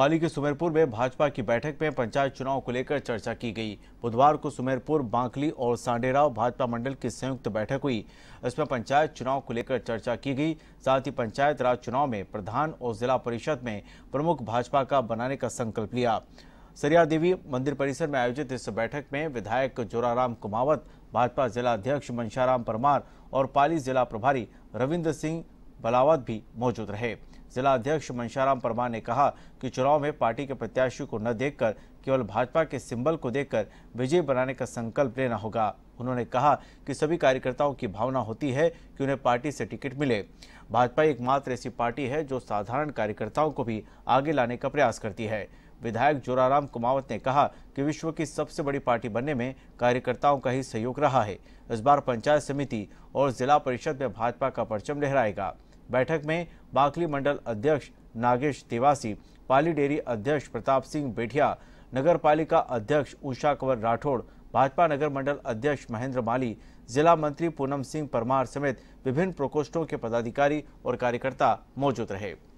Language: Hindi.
पाली के सुमेरपुर में भाजपा की बैठक में पंचायत चुनाव को लेकर चर्चा की गई बुधवार को सुमेरपुर बांकली और सांडेराव भाजपा मंडल की संयुक्त बैठक हुई इसमें पंचायत चुनाव को लेकर चर्चा की गई साथ ही पंचायत राज चुनाव में प्रधान और जिला परिषद में प्रमुख भाजपा का बनाने का संकल्प लिया सरिया देवी मंदिर परिसर में आयोजित इस बैठक में विधायक जोराराम कुमावत भाजपा जिला अध्यक्ष मनशाराम परमार और पाली जिला प्रभारी रविंद्र सिंह बलावत भी मौजूद रहे जिला अध्यक्ष मंशाराम परमार ने कहा कि चुनाव में पार्टी के प्रत्याशी को न देखकर केवल भाजपा के सिंबल को देखकर विजय बनाने का संकल्प लेना होगा उन्होंने कहा कि सभी कार्यकर्ताओं की भावना होती है कि उन्हें पार्टी से टिकट मिले भाजपा एकमात्र ऐसी पार्टी है जो साधारण कार्यकर्ताओं को भी आगे लाने का प्रयास करती है विधायक जोराराम कुमावत ने कहा कि विश्व की सबसे बड़ी पार्टी बनने में कार्यकर्ताओं का ही सहयोग रहा है इस बार पंचायत समिति और जिला परिषद में भाजपा का परचम लहराएगा बैठक में बाकली मंडल अध्यक्ष नागेश तिवासी पाली डेयरी अध्यक्ष प्रताप सिंह बेठिया नगर पालिका अध्यक्ष उषा कंवर राठौड़ भाजपा नगर मंडल अध्यक्ष महेंद्र माली जिला मंत्री पूनम सिंह परमार समेत विभिन्न प्रकोष्ठों के पदाधिकारी और कार्यकर्ता मौजूद रहे